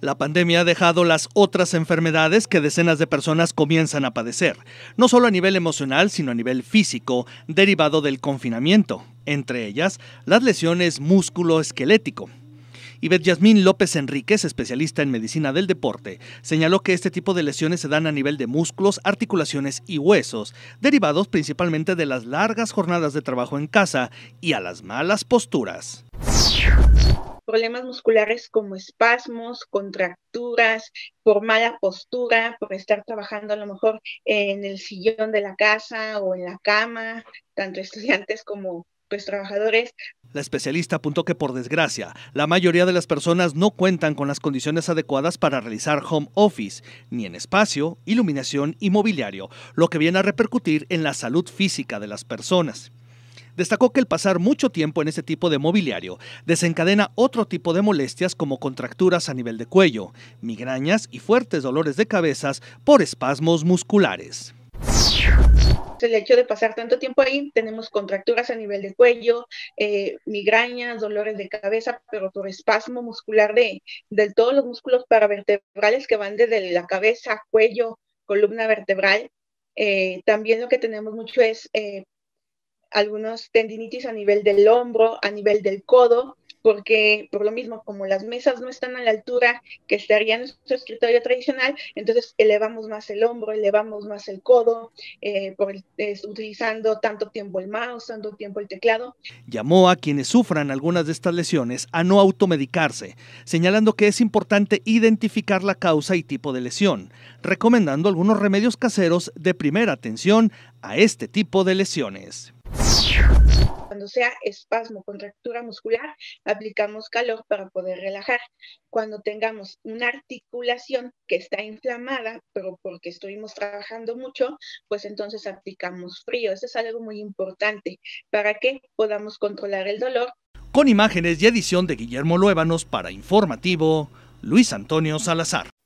La pandemia ha dejado las otras enfermedades que decenas de personas comienzan a padecer, no solo a nivel emocional, sino a nivel físico, derivado del confinamiento, entre ellas las lesiones músculo-esquelético. Yvette Yasmín López Enríquez, especialista en medicina del deporte, señaló que este tipo de lesiones se dan a nivel de músculos, articulaciones y huesos, derivados principalmente de las largas jornadas de trabajo en casa y a las malas posturas problemas musculares como espasmos, contracturas, por mala postura, por estar trabajando a lo mejor en el sillón de la casa o en la cama, tanto estudiantes como pues trabajadores. La especialista apuntó que por desgracia, la mayoría de las personas no cuentan con las condiciones adecuadas para realizar home office, ni en espacio, iluminación y mobiliario, lo que viene a repercutir en la salud física de las personas. Destacó que el pasar mucho tiempo en ese tipo de mobiliario desencadena otro tipo de molestias como contracturas a nivel de cuello, migrañas y fuertes dolores de cabezas por espasmos musculares el hecho de pasar tanto tiempo ahí, tenemos contracturas a nivel de cuello, eh, migrañas, dolores de cabeza, pero por espasmo muscular de, todos los músculos paravertebrales que van desde la cabeza, cuello, columna vertebral. Eh, también lo que tenemos mucho es eh, algunos tendinitis a nivel del hombro, a nivel del codo, porque por lo mismo, como las mesas no están a la altura que estarían en nuestro escritorio tradicional, entonces elevamos más el hombro, elevamos más el codo, eh, por, utilizando tanto tiempo el mouse, tanto tiempo el teclado. Llamó a quienes sufran algunas de estas lesiones a no automedicarse, señalando que es importante identificar la causa y tipo de lesión, recomendando algunos remedios caseros de primera atención a este tipo de lesiones. Cuando sea espasmo, contractura muscular, aplicamos calor para poder relajar. Cuando tengamos una articulación que está inflamada, pero porque estuvimos trabajando mucho, pues entonces aplicamos frío. Eso es algo muy importante para que podamos controlar el dolor. Con imágenes y edición de Guillermo Luévanos para Informativo, Luis Antonio Salazar.